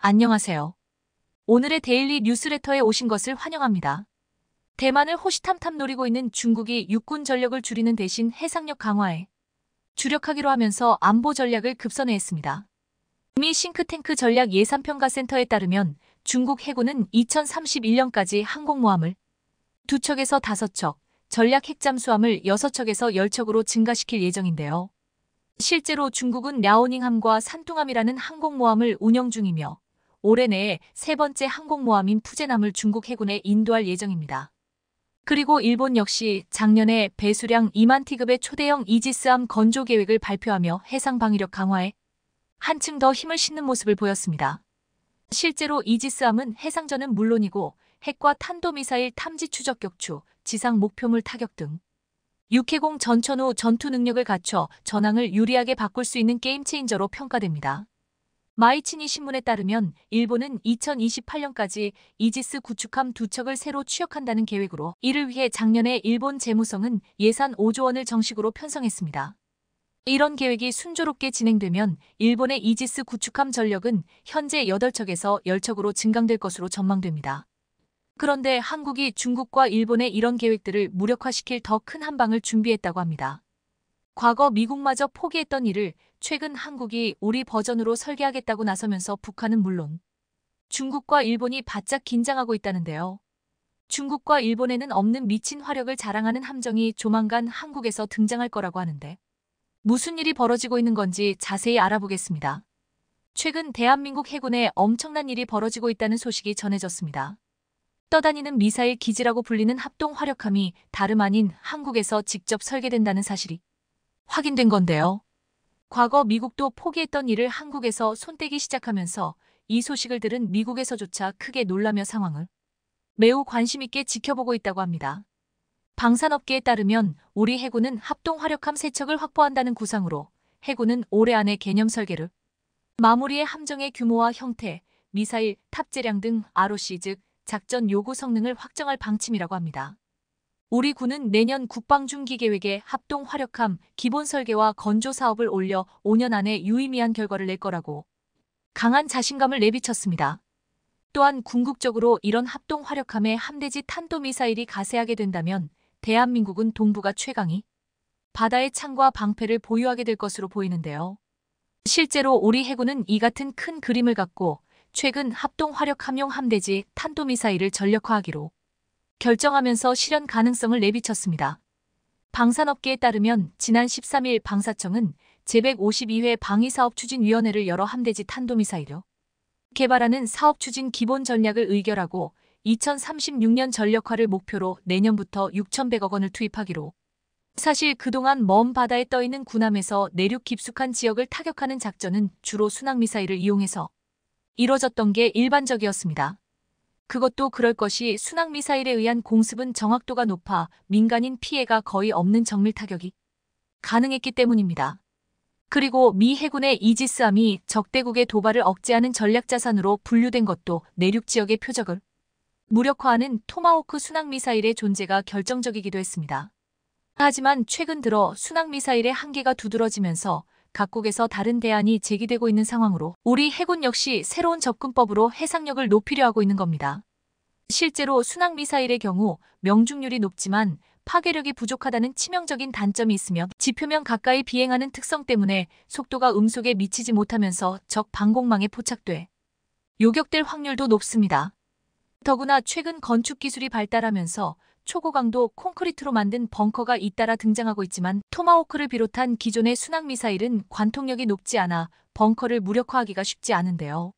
안녕하세요. 오늘의 데일리 뉴스레터에 오신 것을 환영합니다. 대만을 호시탐탐 노리고 있는 중국이 육군 전력을 줄이는 대신 해상력 강화에 주력하기로 하면서 안보 전략을 급선회했습니다. 미 싱크탱크 전략 예산평가센터에 따르면 중국 해군은 2031년까지 항공모함을 두척에서 다섯 척, 전략 핵잠수함을 여섯 척에서 열척으로 증가시킬 예정인데요. 실제로 중국은 랴오닝함과 산둥함이라는 항공모함을 운영 중이며 올해 내에 세 번째 항공모함인 푸제남을 중국 해군에 인도할 예정입니다. 그리고 일본 역시 작년에 배수량 2만 T급의 초대형 이지스함 건조 계획을 발표하며 해상 방위력 강화에 한층 더 힘을 싣는 모습을 보였습니다. 실제로 이지스함은 해상전은 물론이고 핵과 탄도미사일 탐지 추적 격추, 지상 목표물 타격 등 육해공 전천 후 전투 능력을 갖춰 전황을 유리하게 바꿀 수 있는 게임체인저로 평가됩니다. 마이치니 신문에 따르면 일본은 2028년까지 이지스 구축함 두 척을 새로 취역한다는 계획으로 이를 위해 작년에 일본 재무성은 예산 5조 원을 정식으로 편성했습니다. 이런 계획이 순조롭게 진행되면 일본의 이지스 구축함 전력은 현재 8척에서 10척으로 증강될 것으로 전망됩니다. 그런데 한국이 중국과 일본의 이런 계획들을 무력화시킬 더 큰 한방을 준비했다고 합니다. 과거 미국마저 포기했던 일을 최근 한국이 우리 버전으로 설계하겠다고 나서면서 북한은 물론 중국과 일본이 바짝 긴장하고 있다는데요. 중국과 일본에는 없는 미친 화력을 자랑하는 함정이 조만간 한국에서 등장할 거라고 하는데 무슨 일이 벌어지고 있는 건지 자세히 알아보겠습니다. 최근 대한민국 해군에 엄청난 일이 벌어지고 있다는 소식이 전해졌습니다. 떠다니는 미사일 기지라고 불리는 합동 화력함이 다름 아닌 한국에서 직접 설계된다는 사실이 확인된 건데요. 과거 미국도 포기했던 일을 한국에서 손떼기 시작하면서 이 소식을 들은 미국에서조차 크게 놀라며 상황을 매우 관심 있게 지켜보고 있다고 합니다. 방산업계에 따르면 우리 해군은 합동 화력함 세척을 확보한다는 구상으로 해군은 올해 안에 개념 설계를 마무리해 함정의 규모와 형태, 미사일, 탑재량 등 ROC 즉 작전 요구 성능을 확정할 방침이라고 합니다. 우리 군은 내년 국방중기계획에 합동 화력함, 기본 설계와 건조 사업을 올려 5년 안에 유의미한 결과를 낼 거라고 강한 자신감을 내비쳤습니다. 또한 궁극적으로 이런 합동 화력함에 함대지 탄도미사일이 가세하게 된다면 대한민국은 동부가 최강이 바다의 창과 방패를 보유하게 될 것으로 보이는데요. 실제로 우리 해군은 이 같은 큰 그림을 갖고 최근 합동 화력 함용 함대지 탄도미사일을 전력화하기로 결정하면서 실현 가능성을 내비쳤습니다. 방산업계에 따르면 지난 13일 방사청은 제152회 방위사업 추진위원회를 열어 함대지 탄도미사일로 개발하는 사업 추진 기본 전략을 의결하고 2036년 전력화를 목표로 내년부터 6,100억 원을 투입하기로 사실 그동안 먼 바다에 떠있는 군함에서 내륙 깊숙한 지역을 타격하는 작전은 주로 순항미사일을 이용해서 이뤄졌던 게 일반적이었습니다. 그것도 그럴 것이 순항미사일에 의한 공습은 정확도가 높아 민간인 피해가 거의 없는 정밀 타격이 가능했기 때문입니다. 그리고 미 해군의 이지스함이 적대국의 도발을 억제하는 전략자산으로 분류된 것도 내륙 지역의 표적을 무력화하는 토마호크 순항미사일의 존재가 결정적이기도 했습니다. 하지만 최근 들어 순항미사일의 한계가 두드러지면서 각국에서 다른 대안이 제기되고 있는 상황으로 우리 해군 역시 새로운 접근법으로 해상력을 높이려 하고 있는 겁니다. 실제로 순항 미사일의 경우 명중률이 높지만 파괴력이 부족하다는 치명적인 단점이 있으며 지표면 가까이 비행하는 특성 때문에 속도가 음속에 미치지 못하면서 적 방공망에 포착돼 요격될 확률도 높습니다. 더구나 최근 건축 기술이 발달하면서 초고강도 콘크리트로 만든 벙커가 잇따라 등장하고 있지만 토마호크를 비롯한 기존의 순항미사일은 관통력이 높지 않아 벙커를 무력화하기가 쉽지 않은데요.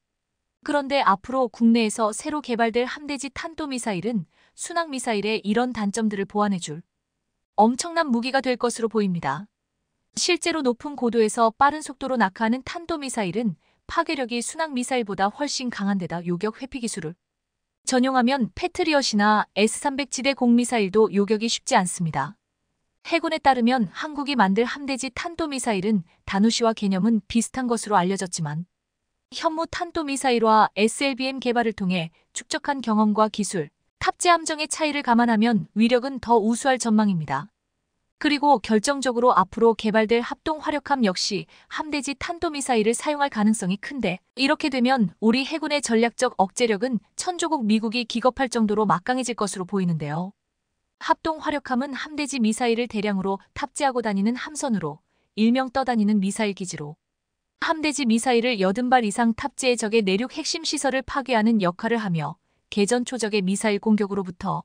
그런데 앞으로 국내에서 새로 개발될 함대지 탄도미사일은 순항미사일의 이런 단점들을 보완해줄 엄청난 무기가 될 것으로 보입니다. 실제로 높은 고도에서 빠른 속도로 낙하하는 탄도미사일은 파괴력이 순항미사일보다 훨씬 강한 데다 요격 회피 기술을 전용하면 패트리엇이나 S-300지대 공미사일도 요격이 쉽지 않습니다. 해군에 따르면 한국이 만들 함대지 탄도미사일은 다누시와 개념은 비슷한 것으로 알려졌지만 현무 탄도미사일과 SLBM 개발을 통해 축적한 경험과 기술, 탑재 함정의 차이를 감안하면 위력은 더 우수할 전망입니다. 그리고 결정적으로 앞으로 개발될 합동 화력함 역시 함대지 탄도미사일을 사용할 가능성이 큰데 이렇게 되면 우리 해군의 전략적 억제력은 천조국 미국이 기겁할 정도로 막강해질 것으로 보이는데요. 합동 화력함은 함대지 미사일을 대량으로 탑재하고 다니는 함선으로 일명 떠다니는 미사일 기지로 함대지 미사일을 80발 이상 탑재해 적의 내륙 핵심 시설을 파괴하는 역할을 하며 개전 초적의 미사일 공격으로부터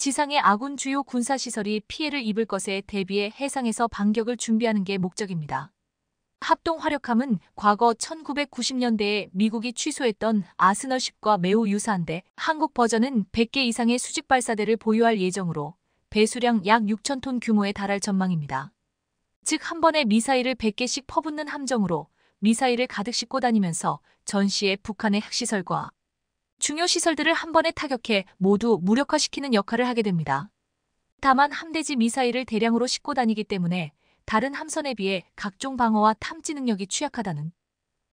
지상의 아군 주요 군사시설이 피해를 입을 것에 대비해 해상에서 반격을 준비하는 게 목적입니다. 합동 화력함은 과거 1990년대에 미국이 취소했던 아스널십과 매우 유사한데 한국 버전은 100개 이상의 수직 발사대를 보유할 예정으로 배수량 약 6,000톤 규모에 달할 전망입니다. 즉 한 번에 미사일을 100개씩 퍼붓는 함정으로 미사일을 가득 싣고 다니면서 전시에 북한의 핵시설과 중요 시설들을 한 번에 타격해 모두 무력화시키는 역할을 하게 됩니다. 다만 함대지 미사일을 대량으로 싣고 다니기 때문에 다른 함선에 비해 각종 방어와 탐지 능력이 취약하다는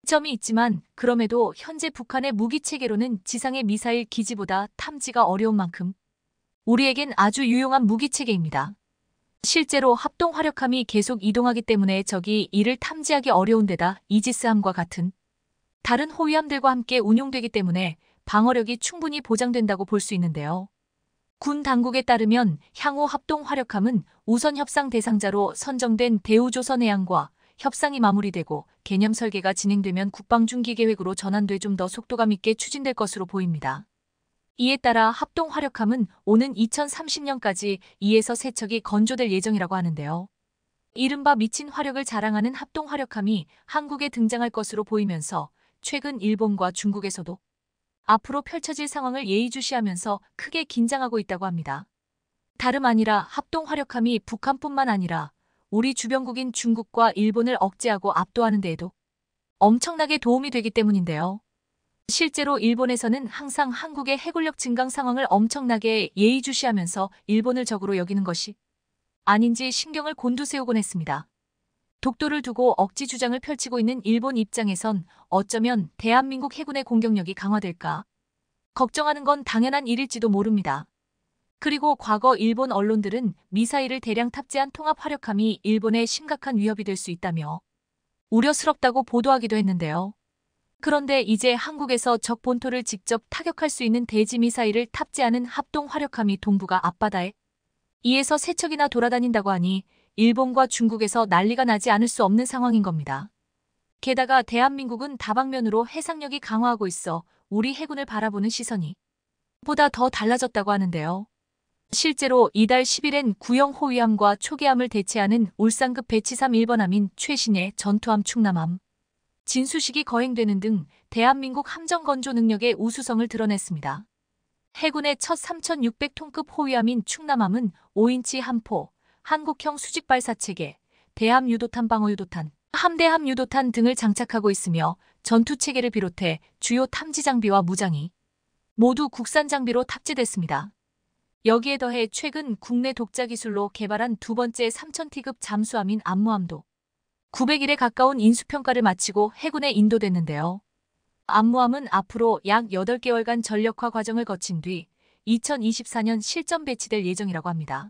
점이 있지만 그럼에도 현재 북한의 무기 체계로는 지상의 미사일 기지보다 탐지가 어려운 만큼 우리에겐 아주 유용한 무기 체계입니다. 실제로 합동 화력함이 계속 이동하기 때문에 적이 이를 탐지하기 어려운 데다 이지스함과 같은 다른 호위함들과 함께 운용되기 때문에 방어력이 충분히 보장된다고 볼 수 있는데요. 군 당국에 따르면 향후 합동 화력함은 우선 협상 대상자로 선정된 대우조선해양과 협상이 마무리되고 개념 설계가 진행되면 국방중기계획으로 전환돼 좀 더 속도감 있게 추진될 것으로 보입니다. 이에 따라 합동 화력함은 오는 2030년까지 2에서 세척이 건조될 예정이라고 하는데요. 이른바 미친 화력을 자랑하는 합동 화력함이 한국에 등장할 것으로 보이면서 최근 일본과 중국에서도 앞으로 펼쳐질 상황을 예의주시하면서 크게 긴장하고 있다고 합니다. 다름 아니라 합동 화력함이 북한뿐만 아니라 우리 주변국인 중국과 일본을 억제하고 압도하는 데에도 엄청나게 도움이 되기 때문인데요. 실제로 일본에서는 항상 한국의 해군력 증강 상황을 엄청나게 예의주시하면서 일본을 적으로 여기는 것이 아닌지 신경을 곤두세우곤 했습니다. 독도를 두고 억지 주장을 펼치고 있는 일본 입장에선 어쩌면 대한민국 해군의 공격력이 강화될까 걱정하는 건 당연한 일일지도 모릅니다. 그리고 과거 일본 언론들은 미사일을 대량 탑재한 통합 화력함이 일본에 심각한 위협이 될 수 있다며 우려스럽다고 보도하기도 했는데요. 그런데 이제 한국에서 적 본토를 직접 타격할 수 있는 대지 미사일을 탑재하는 합동 화력함이 동북아 앞바다에 이에서 세척이나 돌아다닌다고 하니 일본과 중국에서 난리가 나지 않을 수 없는 상황인 겁니다. 게다가 대한민국은 다방면으로 해상력이 강화하고 있어 우리 해군을 바라보는 시선이 보다 더 달라졌다고 하는데요. 실제로 이달 10일엔 구형 호위함과 초계함을 대체하는 울산급 배치삼 1번함인 최신의 전투함 충남함, 진수식이 거행되는 등 대한민국 함정 건조 능력의 우수성을 드러냈습니다. 해군의 첫 3,600톤급 호위함인 충남함은 5인치 함포, 한국형 수직발사체계, 대함유도탄 방어유도탄, 함대함유도탄 등을 장착하고 있으며 전투체계를 비롯해 주요 탐지 장비와 무장이 모두 국산 장비로 탑재됐습니다. 여기에 더해 최근 국내 독자 기술로 개발한 두 번째 3000T급 잠수함인 안무함도 900일에 가까운 인수평가를 마치고 해군에 인도됐는데요. 안무함은 앞으로 약 8개월간 전력화 과정을 거친 뒤 2024년 실전 배치될 예정이라고 합니다.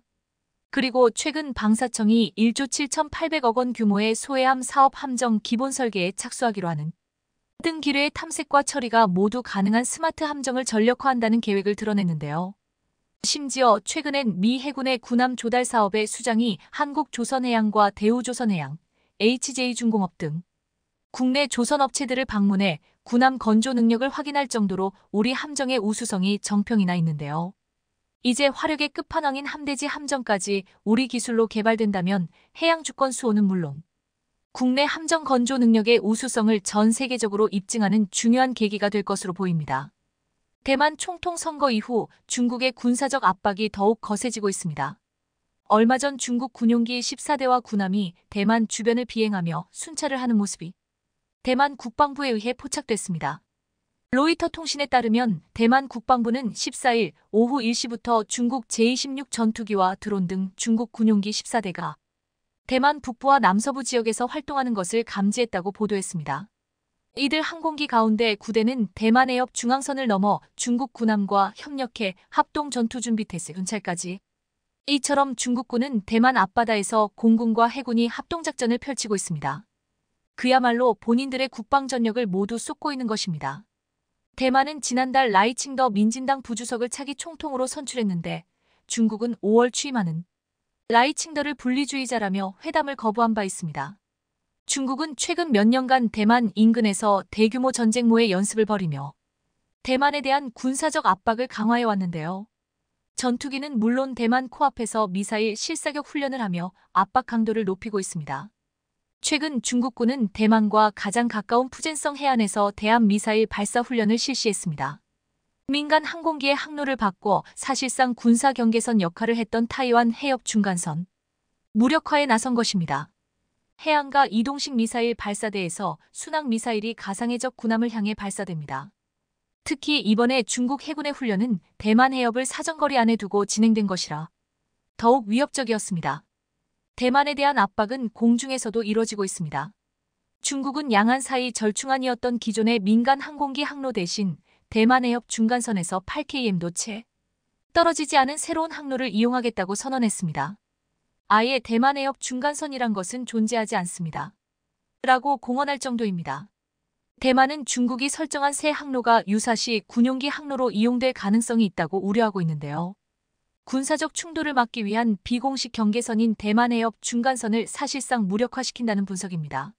그리고 최근 방사청이 1조 7,800억 원 규모의 소해암 사업 함정 기본 설계에 착수하기로 하는 등 기뢰의 탐색과 처리가 모두 가능한 스마트 함정을 전력화한다는 계획을 드러냈는데요. 심지어 최근엔 미 해군의 군함 조달 사업의 수장이 한국조선해양과 대우조선해양, HJ중공업 등 국내 조선업체들을 방문해 군함 건조 능력을 확인할 정도로 우리 함정의 우수성이 정평이나 있는데요. 이제 화력의 끝판왕인 함대지 함정까지 우리 기술로 개발된다면 해양 주권 수호는 물론 국내 함정 건조 능력의 우수성을 전 세계적으로 입증하는 중요한 계기가 될 것으로 보입니다. 대만 총통 선거 이후 중국의 군사적 압박이 더욱 거세지고 있습니다. 얼마 전 중국 군용기 14대와 군함이 대만 주변을 비행하며 순찰을 하는 모습이 대만 국방부에 의해 포착됐습니다. 로이터 통신에 따르면 대만 국방부는 14일 오후 1시부터 중국 제26 전투기와 드론 등 중국 군용기 14대가 대만 북부와 남서부 지역에서 활동하는 것을 감지했다고 보도했습니다. 이들 항공기 가운데 9대는 대만 해협 중앙선을 넘어 중국 군함과 협력해 합동 전투 준비 태세 군찰까지 이처럼 중국군은 대만 앞바다에서 공군과 해군이 합동작전을 펼치고 있습니다. 그야말로 본인들의 국방 전력을 모두 쏟고 있는 것입니다. 대만은 지난달 라이칭더 민진당 부주석을 차기 총통으로 선출했는데 중국은 5월 취임하는 라이칭더를 분리주의자라며 회담을 거부한 바 있습니다. 중국은 최근 몇 년간 대만 인근에서 대규모 전쟁모의 연습을 벌이며 대만에 대한 군사적 압박을 강화해왔는데요. 전투기는 물론 대만 코앞에서 미사일 실사격 훈련을 하며 압박 강도를 높이고 있습니다. 최근 중국군은 대만과 가장 가까운 푸젠성 해안에서 대한 미사일 발사 훈련을 실시했습니다. 민간 항공기의 항로를 바꿔 사실상 군사 경계선 역할을 했던 타이완 해협 중간선 무력화에 나선 것입니다. 해안과 이동식 미사일 발사대에서 순항 미사일이 가상해적 군함을 향해 발사됩니다. 특히 이번에 중국 해군의 훈련은 대만 해협을 사정거리 안에 두고 진행된 것이라 더욱 위협적이었습니다. 대만에 대한 압박은 공중에서도 이뤄지고 있습니다. 중국은 양안 사이 절충안이었던 기존의 민간 항공기 항로 대신 대만 해협 중간선에서 8km도 채 떨어지지 않은 새로운 항로를 이용하겠다고 선언했습니다. 아예 대만 해협 중간선이란 것은 존재하지 않습니다. 라고 공언할 정도입니다. 대만은 중국이 설정한 새 항로가 유사시 군용기 항로로 이용될 가능성이 있다고 우려하고 있는데요. 군사적 충돌을 막기 위한 비공식 경계선인 대만 해협 중간선을 사실상 무력화시킨다는 분석입니다.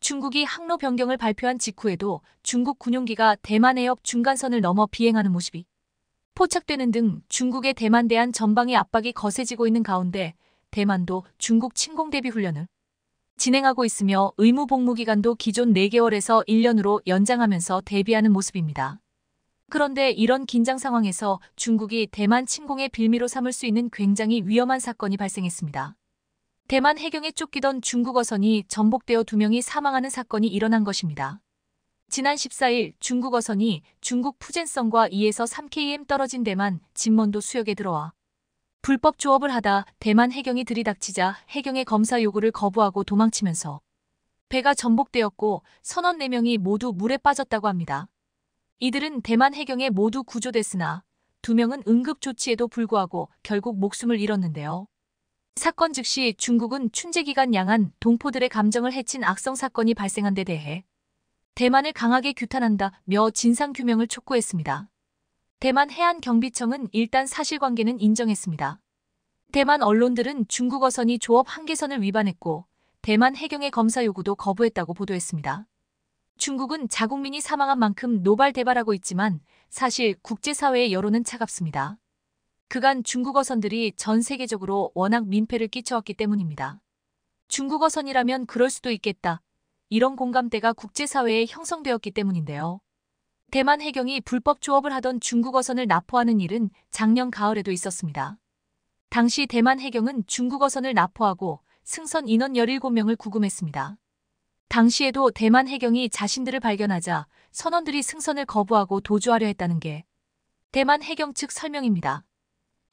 중국이 항로 변경을 발표한 직후에도 중국 군용기가 대만 해협 중간선을 넘어 비행하는 모습이 포착되는 등 중국의 대만 대한 전방의 압박이 거세지고 있는 가운데 대만도 중국 침공 대비 훈련을 진행하고 있으며 의무 복무 기간도 기존 4개월에서 1년으로 연장하면서 대비하는 모습입니다. 그런데 이런 긴장 상황에서 중국이 대만 침공의 빌미로 삼을 수 있는 굉장히 위험한 사건이 발생했습니다. 대만 해경에 쫓기던 중국 어선이 전복되어 두 명이 사망하는 사건이 일어난 것입니다. 지난 14일 중국 어선이 중국 푸젠성과 2에서 3km 떨어진 대만 진먼도 수역에 들어와 불법 조업을 하다 대만 해경이 들이닥치자 해경의 검사 요구를 거부하고 도망치면서 배가 전복되었고 선원 4명이 모두 물에 빠졌다고 합니다. 이들은 대만 해경에 모두 구조됐으나 두 명은 응급조치에도 불구하고 결국 목숨을 잃었는데요. 사건 즉시 중국은 춘제기간 양한 동포들의 감정을 해친 악성 사건이 발생한 데 대해 대만을 강하게 규탄한다며 진상규명을 촉구했습니다. 대만 해안경비청은 일단 사실관계는 인정했습니다. 대만 언론들은 중국 어선이 조업 한계선을 위반했고 대만 해경의 검사 요구도 거부했다고 보도했습니다. 중국은 자국민이 사망한 만큼 노발대발하고 있지만 사실 국제사회의 여론은 차갑습니다. 그간 중국 어선들이 전 세계적으로 워낙 민폐를 끼쳐왔기 때문입니다. 중국 어선이라면 그럴 수도 있겠다. 이런 공감대가 국제사회에 형성되었기 때문인데요. 대만 해경이 불법 조업을 하던 중국 어선을 납포하는 일은 작년 가을에도 있었습니다. 당시 대만 해경은 중국 어선을 납포하고 승선 인원 17명을 구금했습니다. 당시에도 대만 해경이 자신들을 발견하자 선원들이 승선을 거부하고 도주하려 했다는 게 대만 해경 측 설명입니다.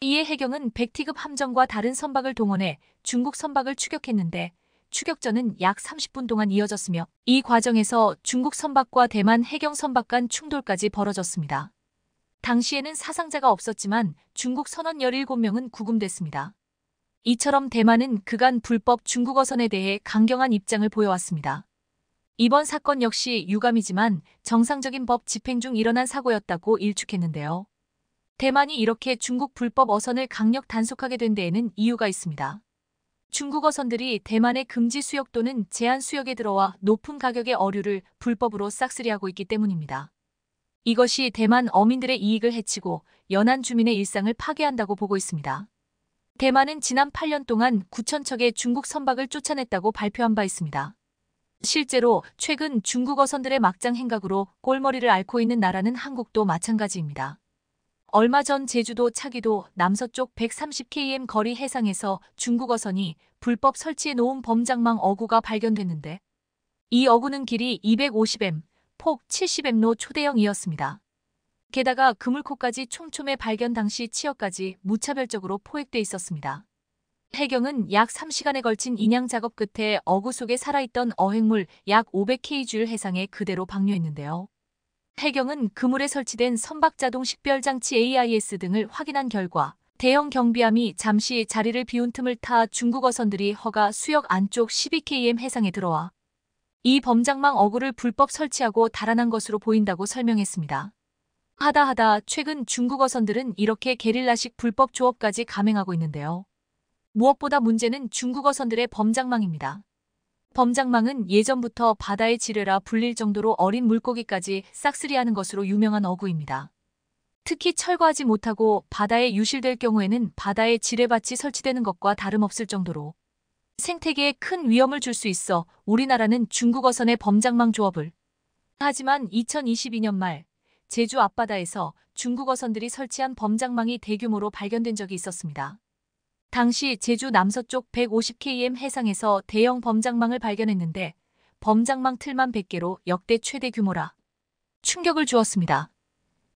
이에 해경은 백티급 함정과 다른 선박을 동원해 중국 선박을 추격했는데 추격전은 약 30분 동안 이어졌으며 이 과정에서 중국 선박과 대만 해경 선박 간 충돌까지 벌어졌습니다. 당시에는 사상자가 없었지만 중국 선원 17명은 구금됐습니다. 이처럼 대만은 그간 불법 중국어선에 대해 강경한 입장을 보여왔습니다. 이번 사건 역시 유감이지만 정상적인 법 집행 중 일어난 사고였다고 일축했는데요. 대만이 이렇게 중국 불법 어선을 강력 단속하게 된 데에는 이유가 있습니다. 중국 어선들이 대만의 금지 수역 또는 제한 수역에 들어와 높은 가격의 어류를 불법으로 싹쓸이하고 있기 때문입니다. 이것이 대만 어민들의 이익을 해치고 연안 주민의 일상을 파괴한다고 보고 있습니다. 대만은 지난 8년 동안 9천 척의 중국 선박을 쫓아냈다고 발표한 바 있습니다. 실제로 최근 중국어선들의 막장 행각으로 골머리를 앓고 있는 나라는 한국도 마찬가지입니다. 얼마 전 제주도 차기도 남서쪽 130km 거리 해상에서 중국어선이 불법 설치해 놓은 범장망 어구가 발견됐는데 이 어구는 길이 250m, 폭 70m로 초대형이었습니다. 게다가 그물코까지 촘촘해 발견 당시 치어까지 무차별적으로 포획돼 있었습니다. 해경은 약 3시간에 걸친 인양 작업 끝에 어구 속에 살아있던 어획물 약 500kg를 해상에 그대로 방류했는데요. 해경은 그물에 설치된 선박자동 식별장치 AIS 등을 확인한 결과 대형 경비함이 잠시 자리를 비운 틈을 타 중국 어선들이 허가 수역 안쪽 12km 해상에 들어와 이 범장망 어구를 불법 설치하고 달아난 것으로 보인다고 설명했습니다. 하다하다 최근 중국 어선들은 이렇게 게릴라식 불법 조업까지 감행하고 있는데요. 무엇보다 문제는 중국어선들의 범장망입니다. 범장망은 예전부터 바다의 지뢰라 불릴 정도로 어린 물고기까지 싹쓸이하는 것으로 유명한 어구입니다. 특히 철거하지 못하고 바다에 유실될 경우에는 바다에 지뢰밭이 설치되는 것과 다름없을 정도로 생태계에 큰 위험을 줄 수 있어 우리나라는 중국어선의 범장망 조업을 하지만 2022년 말 제주 앞바다에서 중국어선들이 설치한 범장망이 대규모로 발견된 적이 있었습니다. 당시 제주 남서쪽 150km 해상에서 대형 범장망을 발견했는데 범장망 틀만 100개로 역대 최대 규모라 충격을 주었습니다.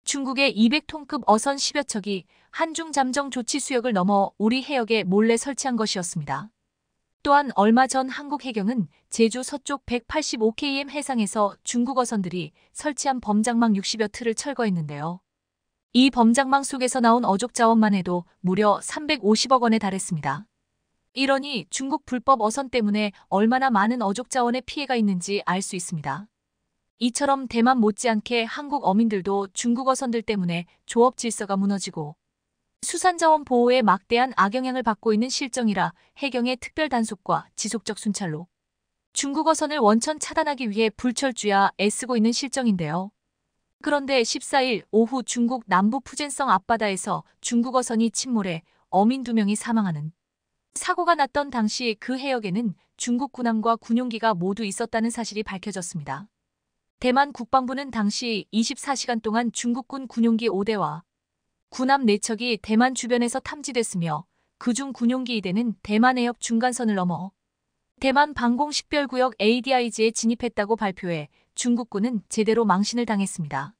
중국의 200톤급 어선 10여 척이 한중 잠정 조치 수역을 넘어 우리 해역에 몰래 설치한 것이었습니다. 또한 얼마 전 한국 해경은 제주 서쪽 185km 해상에서 중국 어선들이 설치한 범장망 60여 틀을 철거했는데요. 이 범장망 속에서 나온 어족 자원만 해도 무려 350억 원에 달했습니다. 이러니 중국 불법 어선 때문에 얼마나 많은 어족 자원의 피해가 있는지 알 수 있습니다. 이처럼 대만 못지않게 한국 어민들도 중국 어선들 때문에 조업 질서가 무너지고 수산자원 보호에 막대한 악영향을 받고 있는 실정이라 해경의 특별 단속과 지속적 순찰로 중국 어선을 원천 차단하기 위해 불철주야 애쓰고 있는 실정인데요. 그런데 14일 오후 중국 남부 푸젠성 앞바다에서 중국어선이 침몰해 어민 2명이 사망하는 사고가 났던 당시 그 해역에는 중국 군함과 군용기가 모두 있었다는 사실이 밝혀졌습니다. 대만 국방부는 당시 24시간 동안 중국군 군용기 5대와 군함 4척이 대만 주변에서 탐지됐으며 그중 군용기 2대는 대만 해역 중간선을 넘어 대만 방공식별구역 ADIG에 진입했다고 발표해 중국군은 제대로 망신을 당했습니다.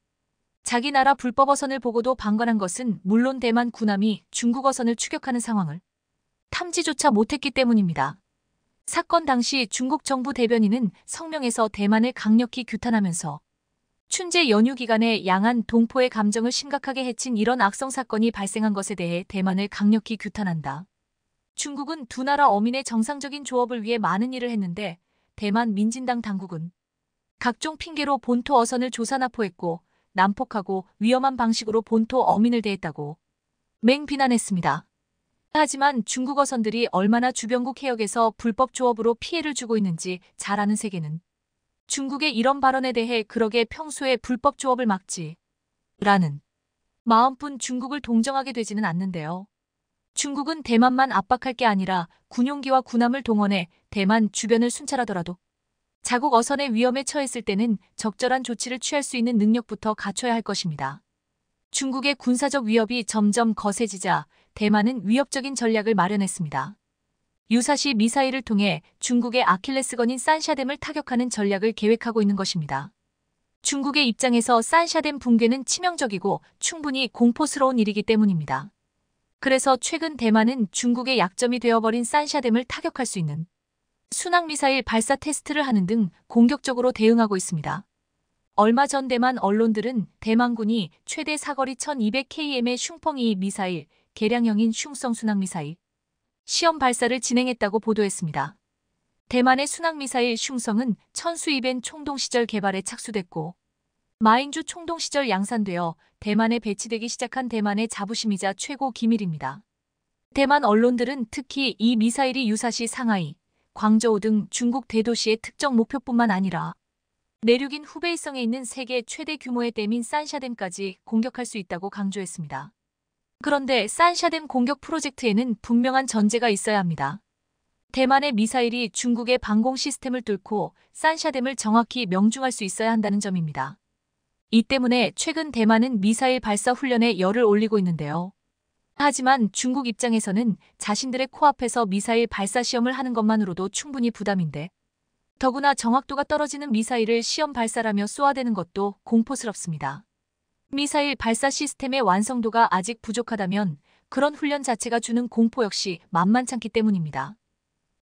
자기 나라 불법 어선을 보고도 방관한 것은 물론 대만 군함이 중국 어선을 추격하는 상황을 탐지조차 못했기 때문입니다. 사건 당시 중국 정부 대변인은 성명에서 대만을 강력히 규탄하면서 춘제 연휴 기간에 양안 동포의 감정을 심각하게 해친 이런 악성 사건이 발생한 것에 대해 대만을 강력히 규탄한다. 중국은 두 나라 어민의 정상적인 조업을 위해 많은 일을 했는데 대만 민진당 당국은 각종 핑계로 본토 어선을 조사나포했고 난폭하고 위험한 방식으로 본토 어민을 대했다고 맹비난했습니다. 하지만 중국 어선들이 얼마나 주변국 해역에서 불법 조업으로 피해를 주고 있는지 잘 아는 세계는 중국의 이런 발언에 대해 그러게 평소에 불법 조업을 막지 라는 마음뿐 중국을 동정하게 되지는 않는데요. 중국은 대만만 압박할 게 아니라 군용기와 군함을 동원해 대만 주변을 순찰하더라도 자국 어선의 위험에 처했을 때는 적절한 조치를 취할 수 있는 능력부터 갖춰야 할 것입니다. 중국의 군사적 위협이 점점 거세지자 대만은 위협적인 전략을 마련했습니다. 유사시 미사일을 통해 중국의 아킬레스건인 산샤댐을 타격하는 전략을 계획하고 있는 것입니다. 중국의 입장에서 산샤댐 붕괴는 치명적이고 충분히 공포스러운 일이기 때문입니다. 그래서 최근 대만은 중국의 약점이 되어버린 산샤댐을 타격할 수 있는 순항미사일 발사 테스트를 하는 등 공격적으로 대응하고 있습니다. 얼마 전 대만 언론들은 대만군이 최대 사거리 1200km의 슝펑이 미사일, 개량형인 슝성 순항미사일, 시험 발사를 진행했다고 보도했습니다. 대만의 순항미사일 슝성은 천수이벤 총동 시절 개발에 착수됐고 마인주 총동 시절 양산되어 대만에 배치되기 시작한 대만의 자부심이자 최고 기밀입니다. 대만 언론들은 특히 이 미사일이 유사시 상하이, 광저우 등 중국 대도시의 특정 목표뿐만 아니라 내륙인 후베이성에 있는 세계 최대 규모의 댐인 산샤댐까지 공격할 수 있다고 강조했습니다. 그런데 산샤댐 공격 프로젝트에는 분명한 전제가 있어야 합니다. 대만의 미사일이 중국의 방공 시스템을 뚫고 산샤댐을 정확히 명중할 수 있어야 한다는 점입니다. 이 때문에 최근 대만은 미사일 발사 훈련에 열을 올리고 있는데요. 하지만 중국 입장에서는 자신들의 코앞에서 미사일 발사 시험을 하는 것만으로도 충분히 부담인데 더구나 정확도가 떨어지는 미사일을 시험 발사라며 쏘아대는 것도 공포스럽습니다. 미사일 발사 시스템의 완성도가 아직 부족하다면 그런 훈련 자체가 주는 공포 역시 만만찮기 때문입니다.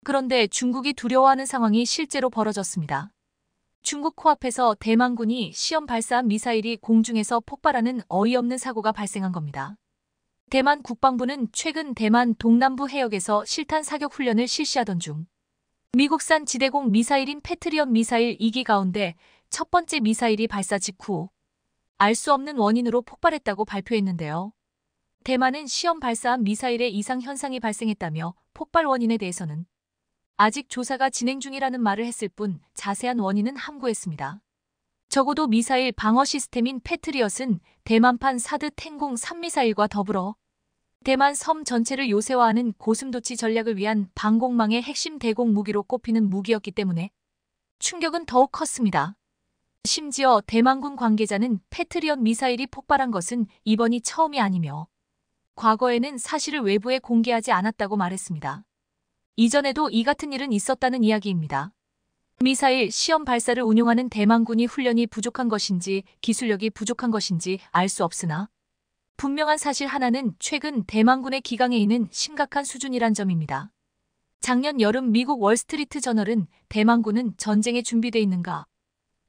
그런데 중국이 두려워하는 상황이 실제로 벌어졌습니다. 중국 코앞에서 대만군이 시험 발사한 미사일이 공중에서 폭발하는 어이없는 사고가 발생한 겁니다. 대만 국방부는 최근 대만 동남부 해역에서 실탄 사격 훈련을 실시하던 중 미국산 지대공 미사일인 패트리언 미사일 2기 가운데 첫 번째 미사일이 발사 직후 알 수 없는 원인으로 폭발했다고 발표했는데요. 대만은 시험 발사한 미사일의 이상 현상이 발생했다며 폭발 원인에 대해서는 아직 조사가 진행 중이라는 말을 했을 뿐 자세한 원인은 함구했습니다. 적어도 미사일 방어 시스템인 패트리엇은 대만판 사드 탱공 3미사일과 더불어 대만 섬 전체를 요새화하는 고슴도치 전략을 위한 방공망의 핵심 대공 무기로 꼽히는 무기였기 때문에 충격은 더욱 컸습니다. 심지어 대만군 관계자는 패트리엇 미사일이 폭발한 것은 이번이 처음이 아니며 과거에는 사실을 외부에 공개하지 않았다고 말했습니다. 이전에도 이 같은 일은 있었다는 이야기입니다. 미사일 시험 발사를 운용하는 대만군이 훈련이 부족한 것인지 기술력이 부족한 것인지 알 수 없으나 분명한 사실 하나는 최근 대만군의 기강에 있는 심각한 수준이란 점입니다. 작년 여름 미국 월스트리트 저널은 대만군은 전쟁에 준비돼 있는가?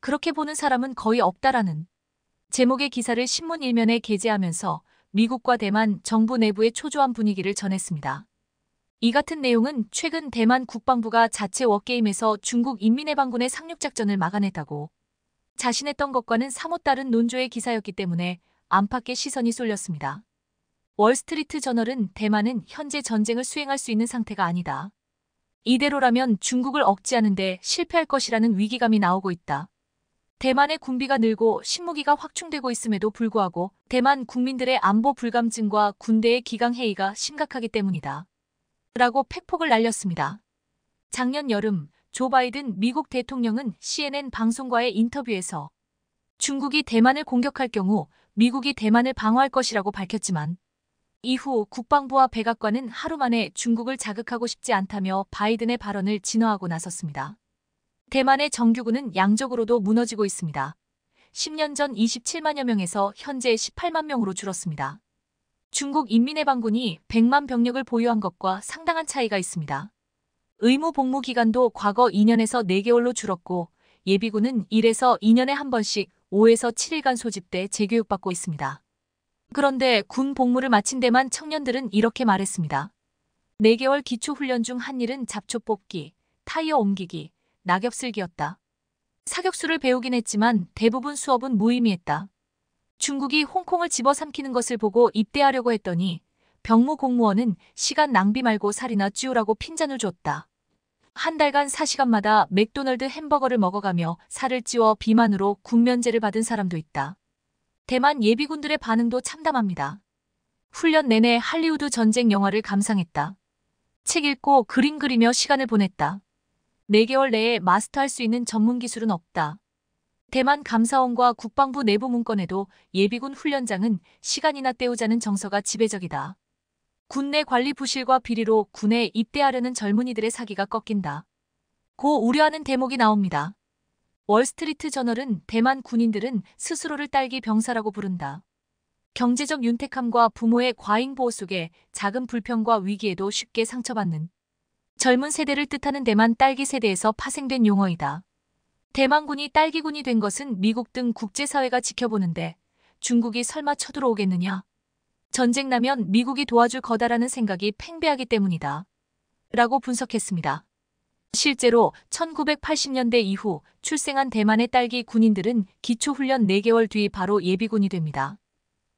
그렇게 보는 사람은 거의 없다라는 제목의 기사를 신문 일면에 게재하면서 미국과 대만 정부 내부의 초조한 분위기를 전했습니다. 이 같은 내용은 최근 대만 국방부가 자체 워게임에서 중국 인민해방군의 상륙작전을 막아냈다고 자신했던 것과는 사뭇 다른 논조의 기사였기 때문에 안팎의 시선이 쏠렸습니다. 월스트리트 저널은 대만은 현재 전쟁을 수행할 수 있는 상태가 아니다. 이대로라면 중국을 억지하는데 실패할 것이라는 위기감이 나오고 있다. 대만의 군비가 늘고 신무기가 확충되고 있음에도 불구하고 대만 국민들의 안보 불감증과 군대의 기강해이가 심각하기 때문이다. 라고 팩폭을 날렸습니다. 작년 여름 조 바이든 미국 대통령은 CNN 방송과의 인터뷰에서 중국이 대만을 공격할 경우 미국이 대만을 방어할 것이라고 밝혔지만 이후 국방부와 백악관은 하루 만에 중국을 자극하고 싶지 않다며 바이든의 발언을 진화하고 나섰습니다. 대만의 정규군은 양적으로도 무너지고 있습니다. 10년 전 27만여 명에서 현재 18만 명으로 줄었습니다. 중국 인민해방군이 100만 병력을 보유한 것과 상당한 차이가 있습니다. 의무 복무 기간도 과거 2년에서 4개월로 줄었고 예비군은 1에서 2년에 한 번씩 5에서 7일간 소집돼 재교육받고 있습니다. 그런데 군 복무를 마친 데만 청년들은 이렇게 말했습니다. 4개월 기초훈련 중 한 일은 잡초 뽑기, 타이어 옮기기, 낙엽 쓸기였다. 사격수를 배우긴 했지만 대부분 수업은 무의미했다. 중국이 홍콩을 집어삼키는 것을 보고 입대하려고 했더니 병무 공무원은 시간 낭비 말고 살이나 찌우라고 핀잔을 줬다. 한 달간 4시간마다 맥도널드 햄버거를 먹어가며 살을 찌워 비만으로 국면제를 받은 사람도 있다. 대만 예비군들의 반응도 참담합니다. 훈련 내내 할리우드 전쟁 영화를 감상했다. 책 읽고 그림 그리며 시간을 보냈다. 4개월 내에 마스터할 수 있는 전문 기술은 없다. 대만 감사원과 국방부 내부 문건에도 예비군 훈련장은 시간이나 때우자는 정서가 지배적이다. 군내 관리 부실과 비리로 군에 입대하려는 젊은이들의 사기가 꺾인다. 고 우려하는 대목이 나옵니다. 월스트리트 저널은 대만 군인들은 스스로를 딸기 병사라고 부른다. 경제적 윤택함과 부모의 과잉 보호 속에 작은 불평과 위기에도 쉽게 상처받는 젊은 세대를 뜻하는 대만 딸기 세대에서 파생된 용어이다. 대만군이 딸기군이 된 것은 미국 등 국제사회가 지켜보는데 중국이 설마 쳐들어오겠느냐. 전쟁 나면 미국이 도와줄 거다라는 생각이 팽배하기 때문이다. 라고 분석했습니다. 실제로 1980년대 이후 출생한 대만의 딸기 군인들은 기초훈련 4개월 뒤 바로 예비군이 됩니다.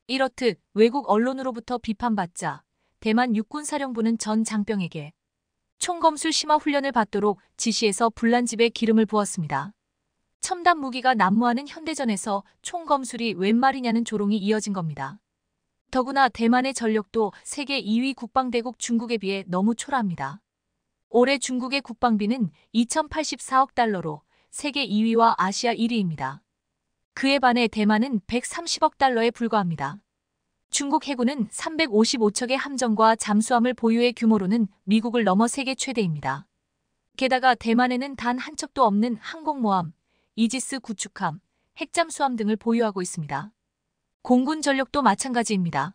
이렇듯 외국 언론으로부터 비판받자 대만 육군사령부는 전 장병에게 총검술 심화 훈련을 받도록 지시해서 불난 집에 기름을 부었습니다. 첨단 무기가 난무하는 현대전에서 총검술이 웬 말이냐는 조롱이 이어진 겁니다. 더구나 대만의 전력도 세계 2위 국방대국 중국에 비해 너무 초라합니다. 올해 중국의 국방비는 2084억 달러로 세계 2위와 아시아 1위입니다. 그에 반해 대만은 130억 달러에 불과합니다. 중국 해군은 355척의 함정과 잠수함을 보유해 규모로는 미국을 넘어 세계 최대입니다. 게다가 대만에는 단 한 척도 없는 항공모함, 이지스 구축함, 핵잠수함 등을 보유하고 있습니다. 공군 전력도 마찬가지입니다.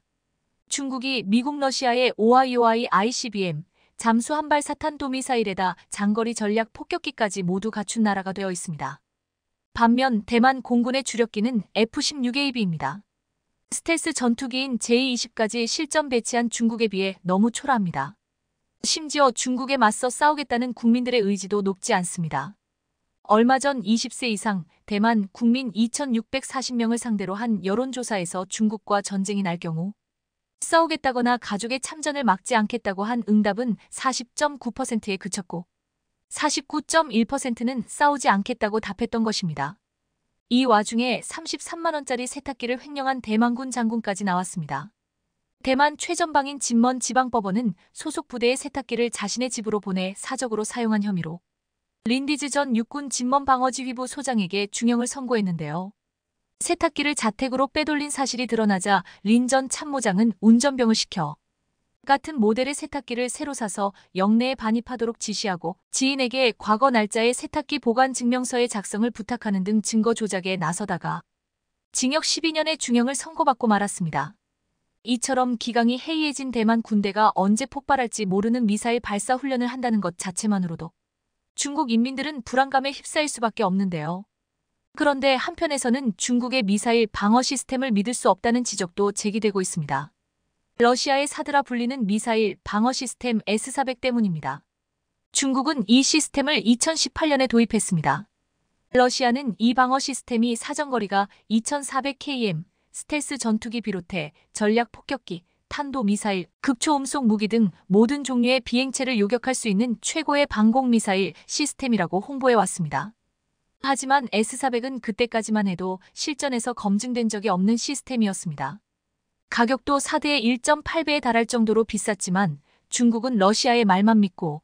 중국이 미국 러시아의 OIOI ICBM, 잠수 한발 사탄도 미사일에다 장거리 전략 폭격기까지 모두 갖춘 나라가 되어 있습니다. 반면 대만 공군의 주력기는 F-16AB입니다. 스텔스 전투기인 J-20까지 실전 배치한 중국에 비해 너무 초라합니다. 심지어 중국에 맞서 싸우겠다는 국민들의 의지도 높지 않습니다. 얼마 전 20세 이상 대만 국민 2,640명을 상대로 한 여론조사에서 중국과 전쟁이 날 경우 싸우겠다거나 가족의 참전을 막지 않겠다고 한 응답은 40.9%에 그쳤고 49.1%는 싸우지 않겠다고 답했던 것입니다. 이 와중에 33만원짜리 세탁기를 횡령한 대만군 장군까지 나왔습니다. 대만 최전방인 진먼 지방법원은 소속 부대의 세탁기를 자신의 집으로 보내 사적으로 사용한 혐의로 린디즈 전 육군 진먼 방어지휘부 소장에게 중형을 선고했는데요. 세탁기를 자택으로 빼돌린 사실이 드러나자 린 전 참모장은 운전병을 시켜 같은 모델의 세탁기를 새로 사서 영내에 반입하도록 지시하고 지인에게 과거 날짜의 세탁기 보관 증명서의 작성을 부탁하는 등 증거 조작에 나서다가 징역 12년의 중형을 선고받고 말았습니다. 이처럼 기강이 해이해진 대만 군대가 언제 폭발할지 모르는 미사일 발사 훈련을 한다는 것 자체만으로도 중국 인민들은 불안감에 휩싸일 수밖에 없는데요. 그런데 한편에서는 중국의 미사일 방어 시스템을 믿을 수 없다는 지적도 제기되고 있습니다. 러시아의 사드라 불리는 미사일 방어 시스템 S-400 때문입니다. 중국은 이 시스템을 2018년에 도입했습니다. 러시아는 이 방어 시스템이 사정거리가 2400km, 스텔스 전투기 비롯해 전략 폭격기, 탄도미사일, 극초음속 무기 등 모든 종류의 비행체를 요격할 수 있는 최고의 방공미사일 시스템이라고 홍보해왔습니다. 하지만 S400은 그때까지만 해도 실전에서 검증된 적이 없는 시스템이었습니다. 가격도 4대의 1.8배에 달할 정도로 비쌌지만 중국은 러시아의 말만 믿고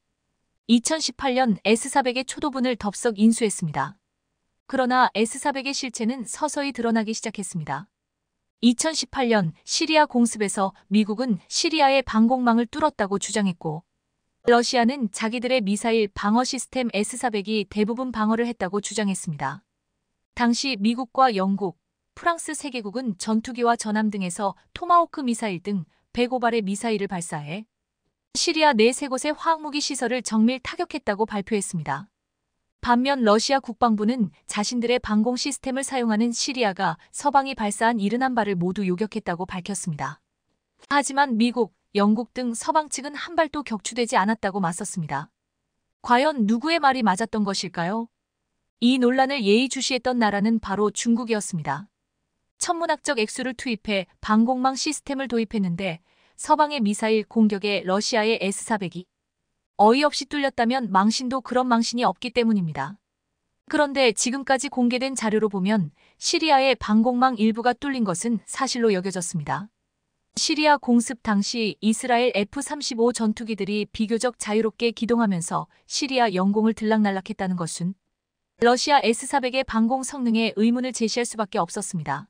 2018년 S400의 초도분을 덥석 인수했습니다. 그러나 S400의 실체는 서서히 드러나기 시작했습니다. 2018년 시리아 공습에서 미국은 시리아의 방공망을 뚫었다고 주장했고 러시아는 자기들의 미사일 방어 시스템 S-400이 대부분 방어를 했다고 주장했습니다. 당시 미국과 영국, 프랑스 세개국은 전투기와 전함 등에서 토마호크 미사일 등 105발의 미사일을 발사해 시리아 내세 네 곳의 화학무기 시설을 정밀 타격했다고 발표했습니다. 반면 러시아 국방부는 자신들의 방공 시스템을 사용하는 시리아가 서방이 발사한 이른1발을 모두 요격했다고 밝혔습니다. 하지만 미국, 영국 등 서방 측은 한 발도 격추되지 않았다고 맞섰습니다. 과연 누구의 말이 맞았던 것일까요? 이 논란을 예의주시했던 나라는 바로 중국이었습니다. 천문학적 액수를 투입해 방공망 시스템을 도입했는데 서방의 미사일 공격에 러시아의 S-400이 어이없이 뚫렸다면 망신도 그런 망신이 없기 때문입니다. 그런데 지금까지 공개된 자료로 보면 시리아의 방공망 일부가 뚫린 것은 사실로 여겨졌습니다. 시리아 공습 당시 이스라엘 F-35 전투기들이 비교적 자유롭게 기동하면서 시리아 영공을 들락날락했다는 것은 러시아 S-400의 방공 성능에 의문을 제시할 수밖에 없었습니다.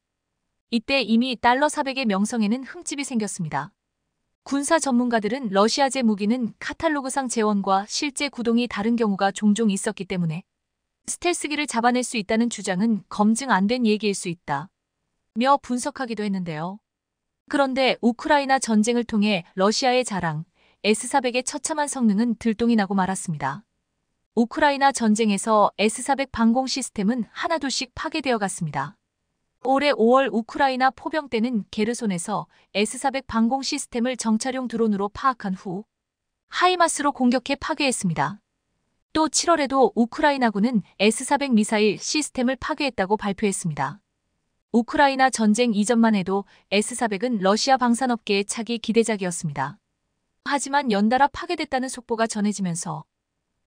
이때 이미 달러 400의 명성에는 흠집이 생겼습니다. 군사 전문가들은 러시아제 무기는 카탈로그상 재원과 실제 구동이 다른 경우가 종종 있었기 때문에 스텔스기를 잡아낼 수 있다는 주장은 검증 안 된 얘기일 수 있다. 며 분석하기도 했는데요. 그런데 우크라이나 전쟁을 통해 러시아의 자랑, S400의 처참한 성능은 들똥이 나고 말았습니다. 우크라이나 전쟁에서 S400 방공 시스템은 하나둘씩 파괴되어 갔습니다. 올해 5월 우크라이나 포병 대는 게르손에서 S400 방공 시스템을 정찰용 드론으로 파악한 후 하이마스로 공격해 파괴했습니다. 또 7월에도 우크라이나군은 S400 미사일 시스템을 파괴했다고 발표했습니다. 우크라이나 전쟁 이전만 해도 S400은 러시아 방산업계의 차기 기대작이었습니다. 하지만 연달아 파괴됐다는 속보가 전해지면서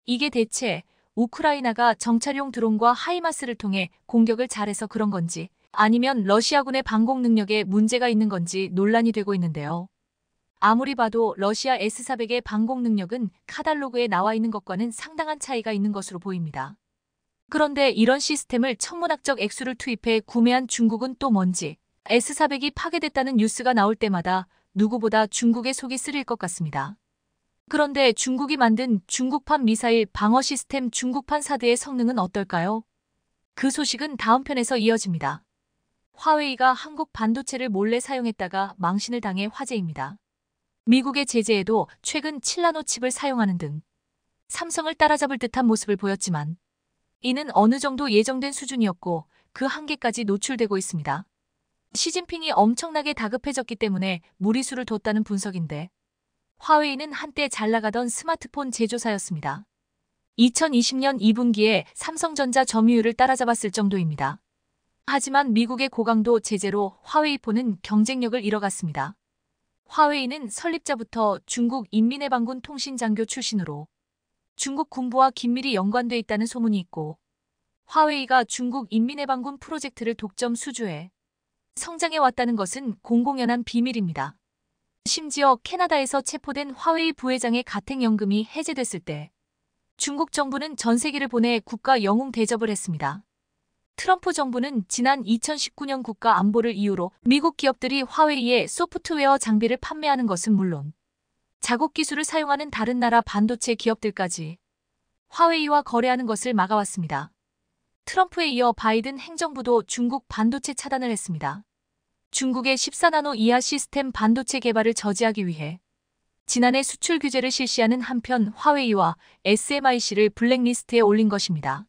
이게 대체 우크라이나가 정찰용 드론과 하이마스를 통해 공격을 잘해서 그런 건지 아니면 러시아군의 방공 능력에 문제가 있는 건지 논란이 되고 있는데요. 아무리 봐도 러시아 S400의 방공 능력은 카달로그에 나와 있는 것과는 상당한 차이가 있는 것으로 보입니다. 그런데 이런 시스템을 천문학적 액수를 투입해 구매한 중국은 또 뭔지 S400이 파괴됐다는 뉴스가 나올 때마다 누구보다 중국의 속이 쓰릴 것 같습니다. 그런데 중국이 만든 중국판 미사일 방어 시스템 중국판 사드의 성능은 어떨까요? 그 소식은 다음 편에서 이어집니다. 화웨이가 한국 반도체를 몰래 사용했다가 망신을 당해 화제입니다. 미국의 제재에도 최근 7나노 칩을 사용하는 등 삼성을 따라잡을 듯한 모습을 보였지만 이는 어느 정도 예정된 수준이었고 그 한계까지 노출되고 있습니다. 시진핑이 엄청나게 다급해졌기 때문에 무리수를 뒀다는 분석인데 화웨이는 한때 잘 나가던 스마트폰 제조사였습니다. 2020년 2분기에 삼성전자 점유율을 따라잡았을 정도입니다. 하지만 미국의 고강도 제재로 화웨이폰은 경쟁력을 잃어갔습니다. 화웨이는 설립자부터 중국 인민해방군 통신장교 출신으로 중국 군부와 긴밀히 연관돼 있다는 소문이 있고 화웨이가 중국 인민해방군 프로젝트를 독점 수주해 성장해왔다는 것은 공공연한 비밀입니다. 심지어 캐나다에서 체포된 화웨이 부회장의 가택연금이 해제됐을 때 중국 정부는 전세기를 보내 국가 영웅 대접을 했습니다. 트럼프 정부는 지난 2019년 국가 안보를 이유로 미국 기업들이 화웨이에 소프트웨어 장비를 판매하는 것은 물론 자국 기술을 사용하는 다른 나라 반도체 기업들까지 화웨이와 거래하는 것을 막아왔습니다. 트럼프에 이어 바이든 행정부도 중국 반도체 차단을 했습니다. 중국의 14나노 이하 시스템 반도체 개발을 저지하기 위해 지난해 수출 규제를 실시하는 한편 화웨이와 SMIC를 블랙리스트에 올린 것입니다.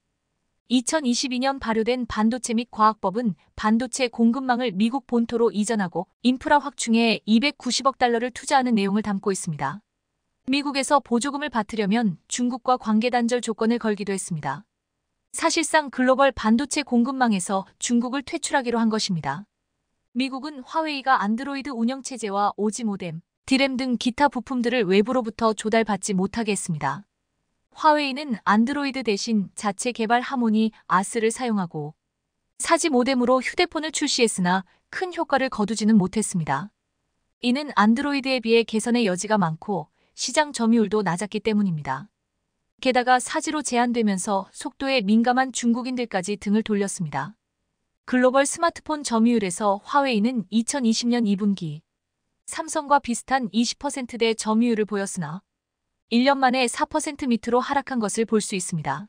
2022년 발효된 반도체 및 과학법은 반도체 공급망을 미국 본토로 이전하고 인프라 확충에 290억 달러를 투자하는 내용을 담고 있습니다. 미국에서 보조금을 받으려면 중국과 관계 단절 조건을 걸기도 했습니다. 사실상 글로벌 반도체 공급망에서 중국을 퇴출하기로 한 것입니다. 미국은 화웨이가 안드로이드 운영체제와 오지 모뎀, 디램 등 기타 부품들을 외부로부터 조달받지 못하게 했습니다. 화웨이는 안드로이드 대신 자체 개발 하모니 아스를 사용하고 사지 모뎀으로 휴대폰을 출시했으나 큰 효과를 거두지는 못했습니다. 이는 안드로이드에 비해 개선의 여지가 많고 시장 점유율도 낮았기 때문입니다. 게다가 사지로 제한되면서 속도에 민감한 중국인들까지 등을 돌렸습니다. 글로벌 스마트폰 점유율에서 화웨이는 2020년 2분기 삼성과 비슷한 20%대 점유율을 보였으나 1년 만에 4% 밑으로 하락한 것을 볼 수 있습니다.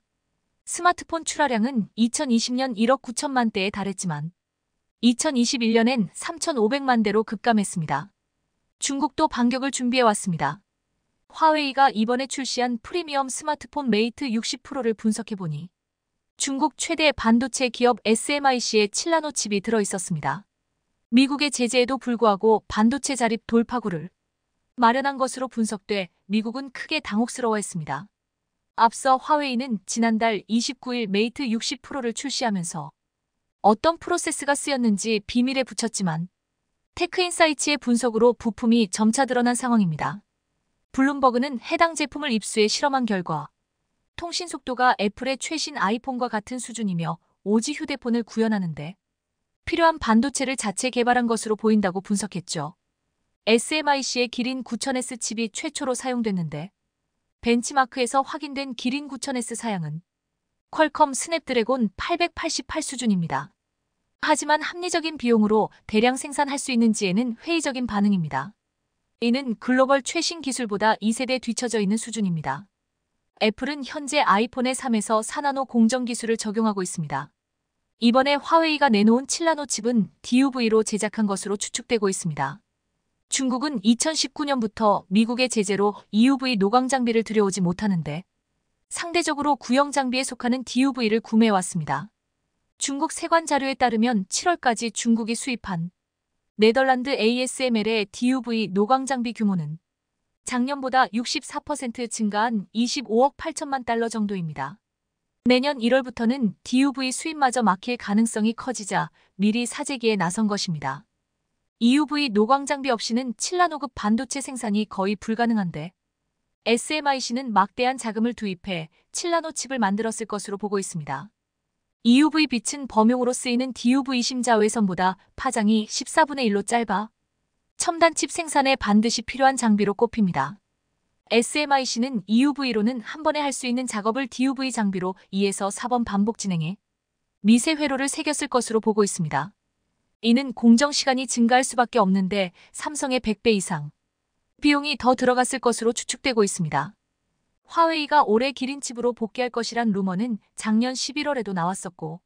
스마트폰 출하량은 2020년 1억 9천만 대에 달했지만 2021년엔 3,500만 대로 급감했습니다. 중국도 반격을 준비해왔습니다. 화웨이가 이번에 출시한 프리미엄 스마트폰 메이트 60%를 분석해보니 중국 최대 반도체 기업 SMIC의 칠라노 칩이 들어있었습니다. 미국의 제재에도 불구하고 반도체 자립 돌파구를 마련한 것으로 분석돼 미국은 크게 당혹스러워했습니다. 앞서 화웨이는 지난달 29일 메이트 60 프로를 출시하면서 어떤 프로세스가 쓰였는지 비밀에 붙였지만 테크인사이츠의 분석으로 부품이 점차 드러난 상황입니다. 블룸버그는 해당 제품을 입수해 실험한 결과 통신 속도가 애플의 최신 아이폰과 같은 수준이며 오지 휴대폰을 구현하는데 필요한 반도체를 자체 개발한 것으로 보인다고 분석했죠. SMIC의 기린 9000S 칩이 최초로 사용됐는데 벤치마크에서 확인된 기린 9000S 사양은 퀄컴 스냅드래곤 888 수준입니다. 하지만 합리적인 비용으로 대량 생산할 수 있는지에는 회의적인 반응입니다. 이는 글로벌 최신 기술보다 2세대 뒤쳐져 있는 수준입니다. 애플은 현재 아이폰의 3에서 4나노 공정 기술을 적용하고 있습니다. 이번에 화웨이가 내놓은 7나노 칩은 DUV로 제작한 것으로 추측되고 있습니다. 중국은 2019년부터 미국의 제재로 EUV 노광 장비를 들여오지 못하는데 상대적으로 구형 장비에 속하는 DUV를 구매해왔습니다. 중국 세관 자료에 따르면 7월까지 중국이 수입한 네덜란드 ASML의 DUV 노광 장비 규모는 작년보다 64% 증가한 25억 8천만 달러 정도입니다. 내년 1월부터는 DUV 수입마저 막힐 가능성이 커지자 미리 사재기에 나선 것입니다. EUV 노광 장비 없이는 칠라노급 반도체 생산이 거의 불가능한데 SMIC는 막대한 자금을 투입해 칠라노 칩을 만들었을 것으로 보고 있습니다. EUV 빛은 범용으로 쓰이는 DUV 심자외선보다 파장이 14분의 1로 짧아 첨단 칩 생산에 반드시 필요한 장비로 꼽힙니다. SMIC는 EUV로는 한 번에 할 수 있는 작업을 DUV 장비로 2에서 4번 반복 진행해 미세 회로를 새겼을 것으로 보고 있습니다. 이는 공정시간이 증가할 수밖에 없는데 삼성의 100배 이상 비용이 더 들어갔을 것으로 추측되고 있습니다. 화웨이가 올해 기린칩으로 복귀할 것이란 루머는 작년 11월에도 나왔었고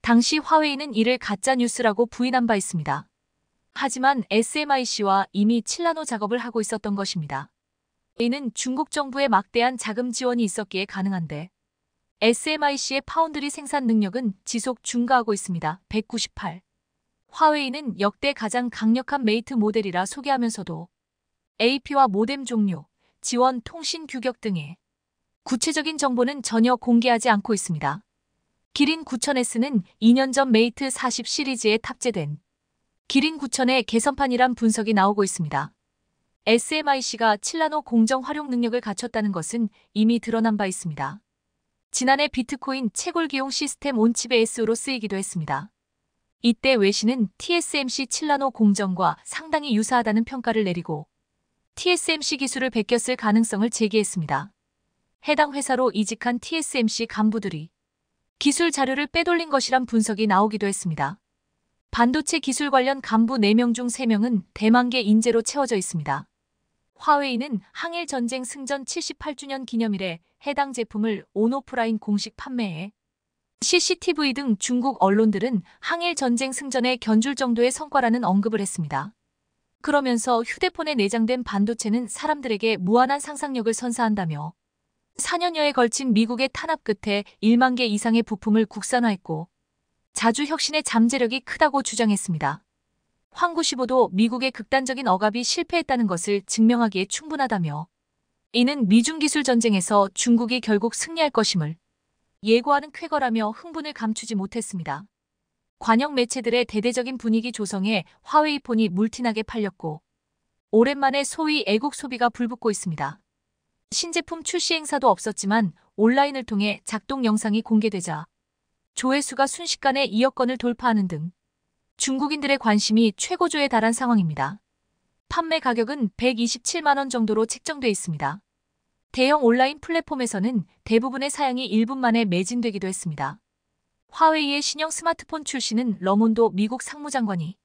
당시 화웨이는 이를 가짜뉴스라고 부인한 바 있습니다. 하지만 SMIC와 이미 칠라노 작업을 하고 있었던 것입니다. 이는 중국 정부의 막대한 자금 지원이 있었기에 가능한데 SMIC의 파운드리 생산 능력은 지속 증가하고 있습니다. 198 화웨이는 역대 가장 강력한 메이트 모델이라 소개하면서도 AP와 모뎀 종료 지원 통신 규격 등의 구체적인 정보는 전혀 공개하지 않고 있습니다. 기린 9000S는 2년 전 메이트 40 시리즈에 탑재된 기린 9000의 개선판이란 분석이 나오고 있습니다. SMIC가 칠라노 공정 활용 능력을 갖췄다는 것은 이미 드러난 바 있습니다. 지난해 비트코인 채굴 기용 시스템 온칩의 S로 쓰이기도 했습니다. 이때 외신은 TSMC 칠라노 공정과 상당히 유사하다는 평가를 내리고 TSMC 기술을 베꼈을 가능성을 제기했습니다. 해당 회사로 이직한 TSMC 간부들이 기술 자료를 빼돌린 것이란 분석이 나오기도 했습니다. 반도체 기술 관련 간부 4명 중 3명은 대만계 인재로 채워져 있습니다. 화웨이는 항일 전쟁 승전 78주년 기념일에 해당 제품을 온오프라인 공식 판매해 CCTV 등 중국 언론들은 항일 전쟁 승전에 견줄 정도의 성과라는 언급을 했습니다. 그러면서 휴대폰에 내장된 반도체는 사람들에게 무한한 상상력을 선사한다며 4년여에 걸친 미국의 탄압 끝에 1만 개 이상의 부품을 국산화했고 자주 혁신의 잠재력이 크다고 주장했습니다. 황구시보도 미국의 극단적인 억압이 실패했다는 것을 증명하기에 충분하다며 이는 미중 기술 전쟁에서 중국이 결국 승리할 것임을 예고하는 쾌거라며 흥분을 감추지 못했습니다. 관영 매체들의 대대적인 분위기 조성에 화웨이폰이 물티나게 팔렸고 오랜만에 소위 애국 소비가 불붙고 있습니다. 신제품 출시 행사도 없었지만 온라인을 통해 작동 영상이 공개되자 조회수가 순식간에 2억 건을 돌파하는 등 중국인들의 관심이 최고조에 달한 상황입니다. 판매 가격은 127만원 정도로 책정돼 있습니다. 대형 온라인 플랫폼에서는 대부분의 사양이 1분 만에 매진되기도 했습니다. 화웨이의 신형 스마트폰 출시는 러몬도 미국 상무장관이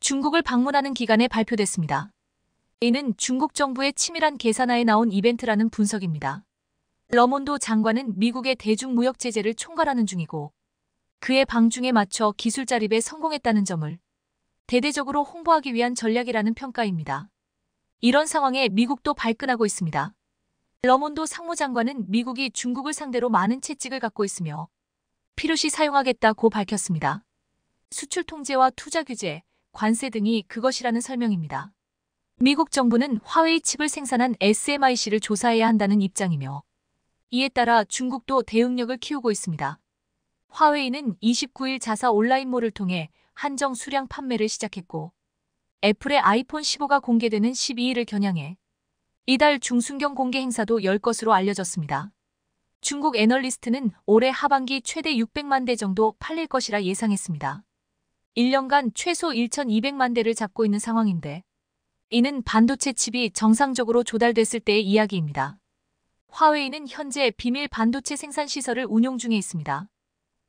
중국을 방문하는 기간에 발표됐습니다. 이는 중국 정부의 치밀한 계산하에 나온 이벤트라는 분석입니다. 러몬도 장관은 미국의 대중무역 제재를 총괄하는 중이고 그의 방중에 맞춰 기술 자립에 성공했다는 점을 대대적으로 홍보하기 위한 전략이라는 평가입니다. 이런 상황에 미국도 발끈하고 있습니다. 러몬도 상무장관은 미국이 중국을 상대로 많은 채찍을 갖고 있으며 필요시 사용하겠다고 밝혔습니다. 수출 통제와 투자 규제, 관세 등이 그것이라는 설명입니다. 미국 정부는 화웨이 칩을 생산한 SMIC를 조사해야 한다는 입장이며 이에 따라 중국도 대응력을 키우고 있습니다. 화웨이는 29일 자사 온라인몰을 통해 한정 수량 판매를 시작했고 애플의 아이폰 15가 공개되는 12일을 겨냥해 이달 중순경 공개 행사도 열 것으로 알려졌습니다. 중국 애널리스트는 올해 하반기 최대 600만 대 정도 팔릴 것이라 예상했습니다. 1년간 최소 1,200만 대를 잡고 있는 상황인데 이는 반도체 칩이 정상적으로 조달됐을 때의 이야기입니다. 화웨이는 현재 비밀 반도체 생산 시설을 운용 중에 있습니다.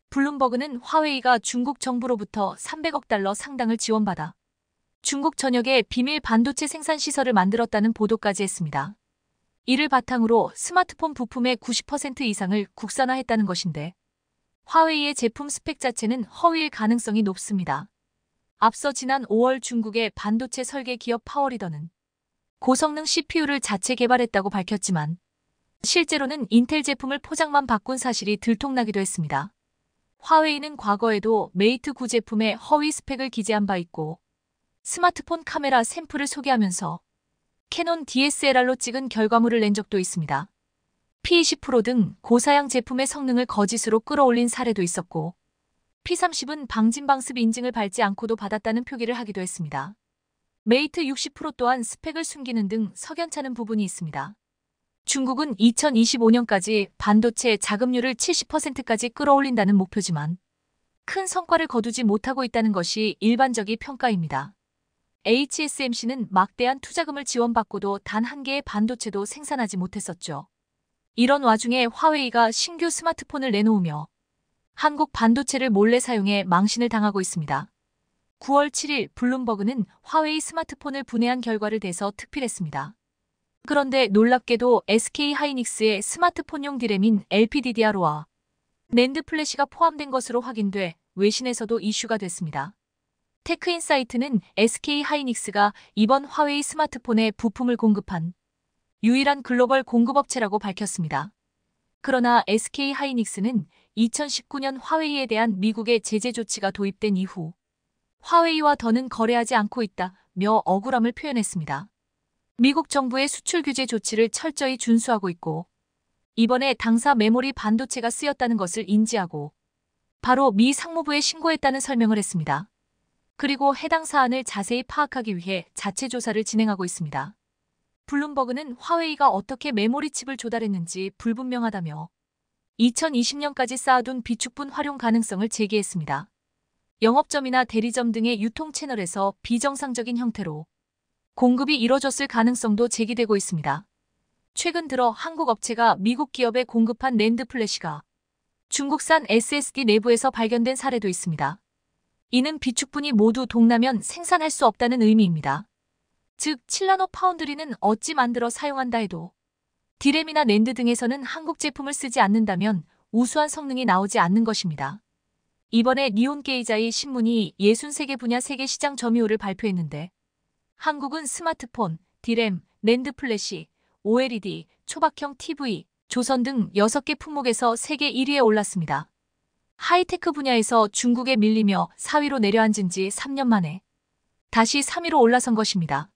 블룸버그는 화웨이가 중국 정부로부터 300억 달러 상당을 지원받아 중국 전역에 비밀 반도체 생산 시설을 만들었다는 보도까지 했습니다. 이를 바탕으로 스마트폰 부품의 90% 이상을 국산화했다는 것인데 화웨이의 제품 스펙 자체는 허위일 가능성이 높습니다. 앞서 지난 5월 중국의 반도체 설계 기업 파워리더는 고성능 CPU를 자체 개발했다고 밝혔지만 실제로는 인텔 제품을 포장만 바꾼 사실이 들통나기도 했습니다. 화웨이는 과거에도 메이트 9 제품에 허위 스펙을 기재한 바 있고 스마트폰 카메라 샘플을 소개하면서 캐논 DSLR로 찍은 결과물을 낸 적도 있습니다. P20 프로 등 고사양 제품의 성능을 거짓으로 끌어올린 사례도 있었고 P30은 방진방습 인증을 밟지 않고도 받았다는 표기를 하기도 했습니다. 메이트 60 프로 또한 스펙을 숨기는 등 석연찮은 부분이 있습니다. 중국은 2025년까지 반도체 자금률을 70%까지 끌어올린다는 목표지만 큰 성과를 거두지 못하고 있다는 것이 일반적인 평가입니다. HSMC는 막대한 투자금을 지원받고도 단 한 개의 반도체도 생산하지 못했었죠. 이런 와중에 화웨이가 신규 스마트폰을 내놓으며 한국 반도체를 몰래 사용해 망신을 당하고 있습니다. 9월 7일 블룸버그는 화웨이 스마트폰을 분해한 결과를 대서 특필했습니다. 그런데 놀랍게도 SK 하이닉스의 스마트폰용 디램인 LPDDR와 랜드 플래시가 포함된 것으로 확인돼 외신에서도 이슈가 됐습니다. 테크인사이트는 SK 하이닉스가 이번 화웨이 스마트폰에 부품을 공급한 유일한 글로벌 공급업체라고 밝혔습니다. 그러나 SK 하이닉스는 2019년 화웨이에 대한 미국의 제재 조치가 도입된 이후 화웨이와 더는 거래하지 않고 있다며 억울함을 표현했습니다. 미국 정부의 수출 규제 조치를 철저히 준수하고 있고 이번에 당사 메모리 반도체가 쓰였다는 것을 인지하고 바로 미 상무부에 신고했다는 설명을 했습니다. 그리고 해당 사안을 자세히 파악하기 위해 자체 조사를 진행하고 있습니다. 블룸버그는 화웨이가 어떻게 메모리 칩을 조달했는지 불분명하다며 2020년까지 쌓아둔 비축분 활용 가능성을 제기했습니다. 영업점이나 대리점 등의 유통 채널에서 비정상적인 형태로 공급이 이뤄졌을 가능성도 제기되고 있습니다. 최근 들어 한국 업체가 미국 기업에 공급한 랜드 플래시가 중국산 SSD 내부에서 발견된 사례도 있습니다. 이는 비축분이 모두 동나면 생산할 수 없다는 의미입니다. 즉, 칠라노 파운드리는 어찌 만들어 사용한다 해도 디램이나 랜드 등에서는 한국 제품을 쓰지 않는다면 우수한 성능이 나오지 않는 것입니다. 이번에 니온게이자의 신문이 63개 분야 세계 시장 점유율을 발표했는데 한국은 스마트폰, 디램, 랜드 플래시, OLED, 초박형 TV, 조선 등 6개 품목에서 세계 1위에 올랐습니다. 하이테크 분야에서 중국에 밀리며 4위로 내려앉은 지 3년 만에 다시 3위로 올라선 것입니다.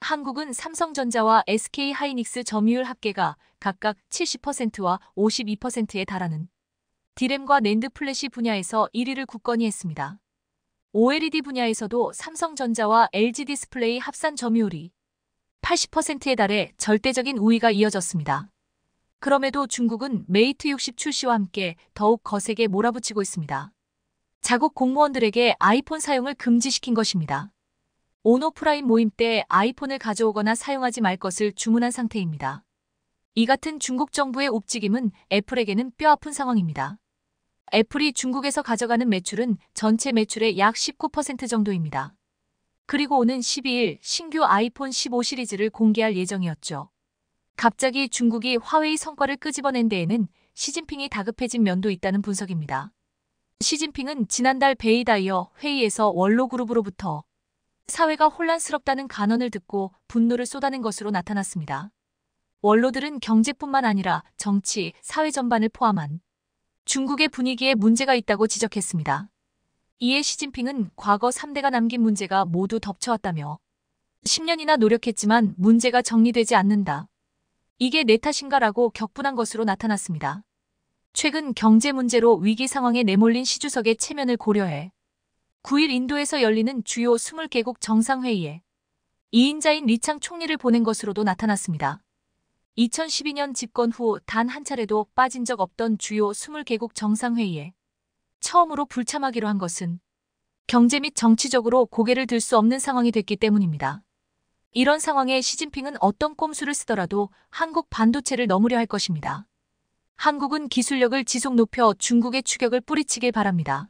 한국은 삼성전자와 SK하이닉스 점유율 합계가 각각 70%와 52%에 달하는 디램과 랜드 플래시 분야에서 1위를 굳건히 했습니다. OLED 분야에서도 삼성전자와 LG 디스플레이 합산 점유율이 80%에 달해 절대적인 우위가 이어졌습니다. 그럼에도 중국은 메이트 60 출시와 함께 더욱 거세게 몰아붙이고 있습니다. 자국 공무원들에게 아이폰 사용을 금지시킨 것입니다. 온오프라인 모임 때 아이폰을 가져오거나 사용하지 말 것을 주문한 상태입니다. 이 같은 중국 정부의 옵직임은 애플에게는 뼈아픈 상황입니다. 애플이 중국에서 가져가는 매출은 전체 매출의 약 19% 정도입니다. 그리고 오는 12일 신규 아이폰 15 시리즈를 공개할 예정이었죠. 갑자기 중국이 화웨이 성과를 끄집어낸 데에는 시진핑이 다급해진 면도 있다는 분석입니다. 시진핑은 지난달 베이다이어 회의에서 원로그룹으로부터 사회가 혼란스럽다는 간언을 듣고 분노를 쏟아낸 것으로 나타났습니다. 원로들은 경제뿐만 아니라 정치, 사회 전반을 포함한 중국의 분위기에 문제가 있다고 지적했습니다. 이에 시진핑은 과거 3대가 남긴 문제가 모두 덮쳐왔다며 10년이나 노력했지만 문제가 정리되지 않는다. 이게 내 탓인가라고 격분한 것으로 나타났습니다. 최근 경제 문제로 위기 상황에 내몰린 시주석의 체면을 고려해 9일 인도에서 열리는 주요 20개국 정상회의에 2인자인 리창 총리를 보낸 것으로도 나타났습니다. 2012년 집권 후 단 한 차례도 빠진 적 없던 주요 20개국 정상회의에 처음으로 불참하기로 한 것은 경제 및 정치적으로 고개를 들 수 없는 상황이 됐기 때문입니다. 이런 상황에 시진핑은 어떤 꼼수를 쓰더라도 한국 반도체를 넘으려 할 것입니다. 한국은 기술력을 지속 높여 중국의 추격을 뿌리치길 바랍니다.